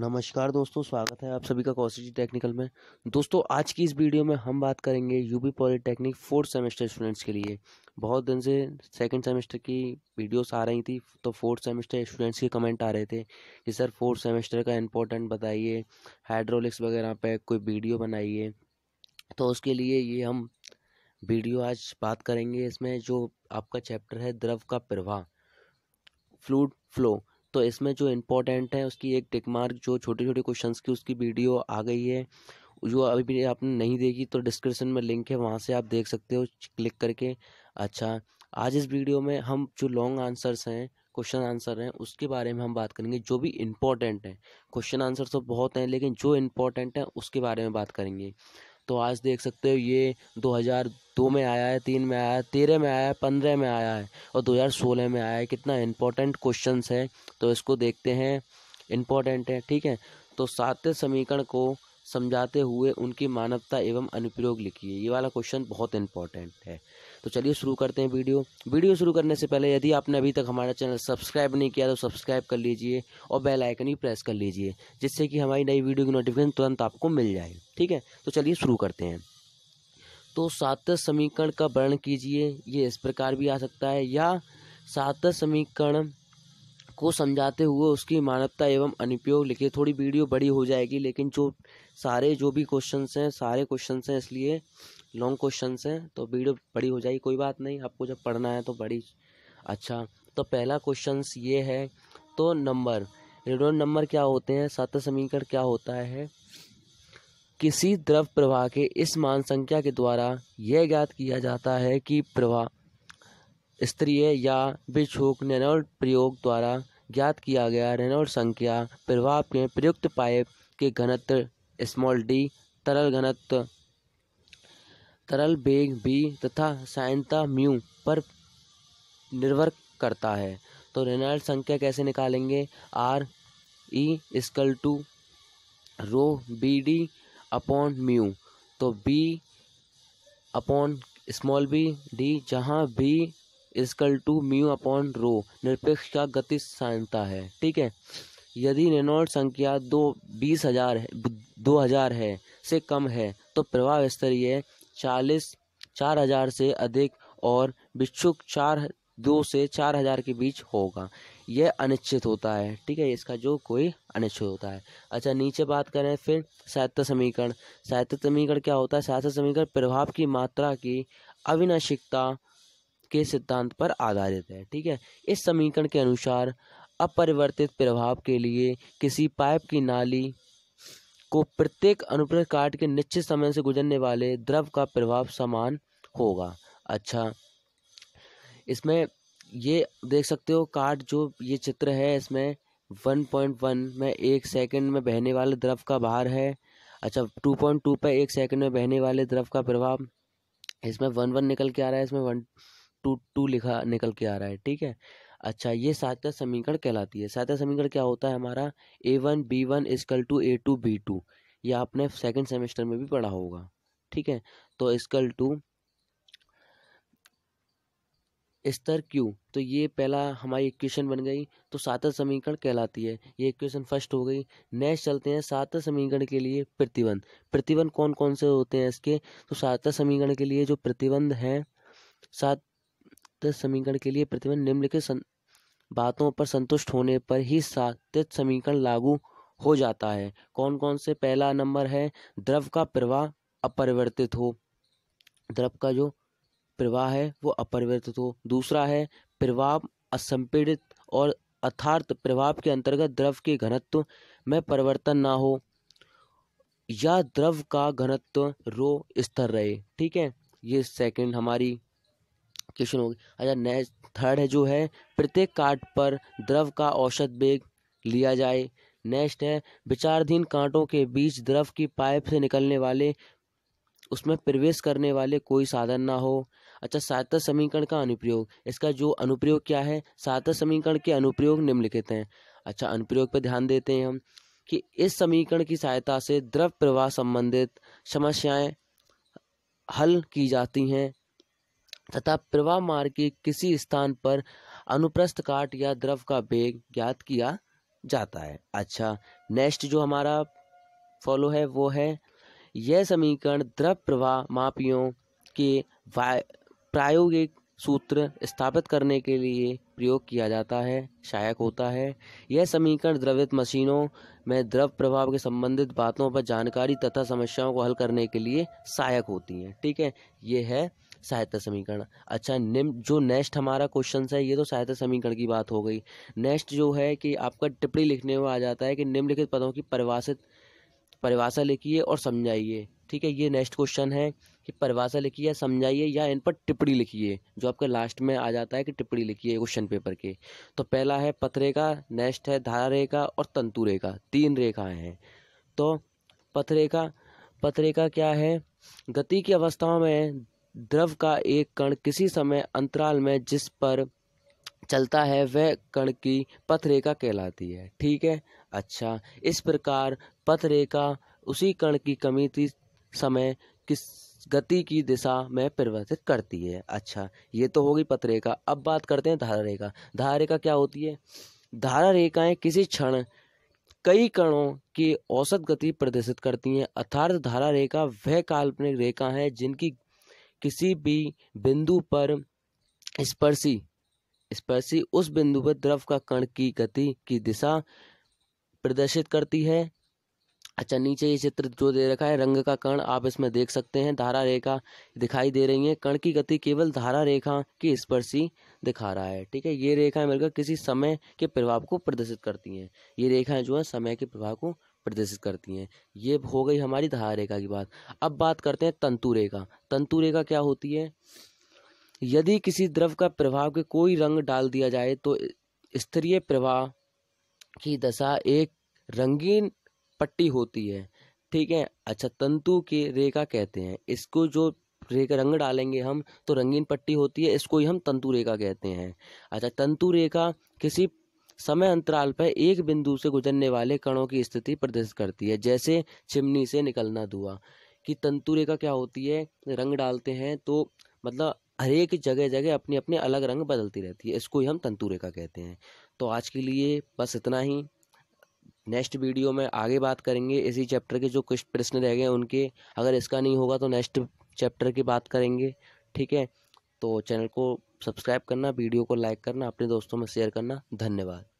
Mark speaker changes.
Speaker 1: नमस्कार दोस्तों स्वागत है आप सभी का कॉसिटी टेक्निकल में दोस्तों आज की इस वीडियो में हम बात करेंगे UP polytechnic fourth semester students के लिए बहुत दिन से सेकंड सेमेस्टर की वीडियोस आ रही थी तो फोर्थ सेमेस्टर स्टूडेंट्स के कमेंट आ रहे थे कि सर फोर्थ सेमेस्टर का इंपॉर्टेंट बताइए हाइड्रोलिक्स वगैरह पर कोई वीडियो बनाइए तो उसके लिए ये हम वीडियो आज बात करेंगे इसमें जो आपका चैप्टर है द्रव का प्रवाह फ्लूड फ्लो तो इसमें जो इम्पोर्टेंट है उसकी एक टिक मार्क जो छोटे छोटे क्वेश्चंस की उसकी वीडियो आ गई है जो अभी भी आपने नहीं देखी तो डिस्क्रिप्शन में लिंक है वहाँ से आप देख सकते हो क्लिक करके अच्छा आज इस वीडियो में हम जो लॉन्ग आंसर्स हैं क्वेश्चन आंसर हैं उसके बारे में हम बात करेंगे जो भी इम्पोर्टेंट हैं क्वेश्चन आंसर तो बहुत हैं लेकिन जो इम्पोर्टेंट हैं उसके बारे में बात करेंगे तो आज देख सकते हो ये 2002 में आया है तीन में आया है तेरह में आया है पंद्रह में आया है और 2016 में आया है कितना इम्पोर्टेंट क्वेश्चन है तो इसको देखते हैं इम्पोर्टेंट है ठीक है तो सातवें समीकरण को समझाते हुए उनकी मानवता एवं अनुप्रयोग लिखिए ये वाला क्वेश्चन बहुत इम्पोर्टेंट है तो चलिए शुरू करते हैं वीडियो वीडियो शुरू करने से पहले यदि आपने अभी तक हमारा चैनल सब्सक्राइब नहीं किया तो सब्सक्राइब कर लीजिए और बेल आइकन भी प्रेस कर लीजिए जिससे कि हमारी नई वीडियो की नोटिफिकेशन तुरंत आपको मिल जाए ठीक है तो चलिए शुरू करते हैं तो सात समीकरण का वर्णन कीजिए ये इस प्रकार भी आ सकता है या सात समीकरण को समझाते हुए उसकी मानवता एवं अनुपयोग लिखे थोड़ी वीडियो बड़ी हो जाएगी लेकिन जो सारे जो भी क्वेश्चन हैं सारे क्वेश्चन हैं इसलिए लॉन्ग क्वेश्चन हैं तो वीडियो बड़ी हो जाएगी कोई बात नहीं आपको जब पढ़ना है तो बड़ी अच्छा तो पहला क्वेश्चन ये है तो नंबर रेडोन नंबर क्या होते हैं सत्य समीकरण क्या होता है किसी द्रव प्रवाह के इस मान संख्या के द्वारा यह ज्ञात किया जाता है कि प्रवाह स्त्रीय या विक्षोक निर्णय प्रयोग द्वारा ज्ञात किया गया रेनॉल्ड संख्या प्रभाव के प्रयुक्त पाइप के घनत्व स्मॉल डी तरल घनत्व तरल बेग बी तथा साइनता म्यू पर निर्भर करता है तो रेनॉल्ड संख्या कैसे निकालेंगे R E equal to rho B D upon mu तो B upon small B D जहाँ B equal to mu upon rho निरपेक्ष का गति सांद्रता है ठीक है यदि रेनॉल्ड संख्या दो बीस हजार है दो हजार है से कम है तो प्रभाव स्तरीय चालीस चार हजार से अधिक और बिच्छुक चार दो से चार हजार के बीच होगा यह अनिश्चित होता है ठीक है इसका जो कोई अनिश्चित होता है अच्छा नीचे बात करें फिर साहित्य समीकरण साहित्य समीकरण क्या होता है साहित्य समीकरण प्रभाव की मात्रा की अविनाशिकता के सिद्धांत पर आधारित है ठीक है इस समीकरण के अनुसार अपरिवर्तित प्रभाव के लिए किसी पाइप की नाली को प्रत्येक अनुप्रस्थ काट के निश्चित समय से गुजरने वाले द्रव का प्रभाव समान होगा अच्छा इसमें ये देख सकते हो काट जो ये चित्र है इसमें 1.1 में एक सेकंड में बहने वाले द्रव का भार है अच्छा 2.2 पर एक सेकंड में बहने वाले द्रव का प्रभाव इसमें वन वन निकल के आ रहा है इसमें वन टू टू लिखा निकल के आ रहा है ठीक है अच्छा ये सहायता समीकरण कहलाती है सहायता समीकरण क्या होता है हमारा A one B one equal to A two B two यह आपने सेकेंड सेमेस्टर में भी पढ़ा होगा ठीक है तो स्कल टू स्तर क्यू तो ये पहला हमारी इक्वेशन बन गई तो सातवा समीकरण कहलाती है ये इक्वेशन फर्स्ट हो गई नेक्स्ट चलते हैं सातवा समीकरण के लिए प्रतिबंध प्रतिबंध कौन कौन से होते हैं इसके तो सातवा समीकरण के लिए जो प्रतिबंध हैं सात सात्य समीकरण के लिए प्रतिबंध निम्नलिखित बातों पर संतुष्ट होने पर ही सात्य समीकरण लागू हो जाता है कौन कौन से पहला नंबर है द्रव का प्रवाह अपरिवर्तित हो द्रव का जो प्रवाह है वो अपरिवर्तित हो दूसरा है प्रवाह असंपीड़ित और अर्थार्थ प्रभाव के अंतर्गत द्रव के घनत्व में परिवर्तन ना हो या द्रव का घनत्व रो स्तर रहे ठीक है ये सेकंड हमारी क्वेश्चन हो गया अच्छा नेक्स्ट थर्ड है जो है प्रत्येक कार्ड पर द्रव का औसत वेग लिया जाए नेक्स्ट है विचारधीन कांटों के बीच द्रव की पाइप से निकलने वाले उसमें प्रवेश करने वाले कोई साधन ना हो अच्छा सातव समीकरण का अनुप्रयोग इसका जो अनुप्रयोग क्या है सातव समीकरण के अनुप्रयोग निम्नलिखित हैं अच्छा अनुप्रयोग पर ध्यान देते हैं हम कि इस समीकरण की सहायता से द्रव प्रवाह संबंधित समस्याएं हल की जाती हैं तथा प्रवाह मार्ग के किसी स्थान पर अनुप्रस्थ काट या द्रव का वेग ज्ञात किया जाता है अच्छा नेक्स्ट जो हमारा फॉलो है वो है यह समीकरण द्रव प्रवाह मापियों के प्रायोगिक सूत्र स्थापित करने के लिए प्रयोग किया जाता है सहायक होता है यह समीकरण द्रवित मशीनों में द्रव प्रभाव के संबंधित बातों पर जानकारी तथा समस्याओं को हल करने के लिए सहायक होती है ठीक है यह है सहायता समीकरण अच्छा निम जो नेक्स्ट हमारा क्वेश्चन है ये तो सहायता समीकरण की बात हो गई नेक्स्ट जो है कि आपका टिप्पणी लिखने में आ जाता है कि निम्नलिखित पदों की परिभाषित परिभाषा लिखिए और समझाइए ठीक है ये नेक्स्ट क्वेश्चन है कि परिभाषा लिखिए समझाइए या इन पर टिप्पणी लिखिए जो आपके लास्ट में आ जाता है कि टिप्पणी लिखिए क्वेश्चन पेपर के तो पहला है पथरेखा नेक्स्ट है धारा रेखा और तंतु रेखा तीन रेखाएं हैं तो पथरेखा पथरेखा क्या है गति की अवस्थाओं में द्रव का एक कण किसी समय अंतराल में जिस पर चलता है वह कण की पथरेखा कहलाती है ठीक है अच्छा इस प्रकार पथरेखा उसी कण की थी समय किस गति की दिशा में परिवर्तित करती है अच्छा ये तो होगी पथरेखा अब बात करते हैं धारा रेखा धारा रेखा क्या होती है धारा रेखाएं किसी क्षण कई कणों की औसत गति प्रदर्शित करती हैं अर्थात धारा रेखा वह काल्पनिक रेखा है जिनकी किसी भी बिंदु पर स्पर्शी स्पर्शी उस बिंदु पर द्रव का कण की गति की दिशा प्रदर्शित करती है अच्छा नीचे ये चित्र जो दे रखा है रंग का कण आप इसमें देख सकते हैं धारा रेखा दिखाई दे रही है कण की गति केवल धारा रेखा की स्पर्शी दिखा रहा है ठीक है ये रेखाएं मिलकर किसी समय के प्रभाव को प्रदर्शित करती हैं ये रेखाएं जो है समय के प्रभाव को प्रदर्शित करती हैं ये हो गई हमारी धारा रेखा की बात अब बात करते हैं तंतु रेखा तंतु रेखा क्या होती है यदि किसी द्रव का प्रभाव के कोई रंग डाल दिया जाए तो स्त्रीय प्रवाह की दशा एक रंगीन पट्टी होती है ठीक है अच्छा तंतु के रेखा कहते हैं इसको जो रेखा रंग डालेंगे हम तो रंगीन पट्टी होती है इसको ही हम तंतु रेखा कहते हैं अच्छा तंतु रेखा किसी समय अंतराल पर एक बिंदु से गुजरने वाले कणों की स्थिति प्रदर्शित करती है जैसे चिमनी से निकलना धुआं कि तंतु रेखा क्या होती है रंग डालते हैं तो मतलब हरेक जगह जगह अपने अपने अलग रंग बदलती रहती है इसको ही हम तंतु रेखा कहते हैं तो आज के लिए बस इतना ही नेक्स्ट वीडियो में आगे बात करेंगे इसी चैप्टर के जो कुछ प्रश्न रह गए उनके अगर इसका नहीं होगा तो नेक्स्ट चैप्टर की बात करेंगे ठीक है तो चैनल को सब्सक्राइब करना वीडियो को लाइक करना अपने दोस्तों में शेयर करना धन्यवाद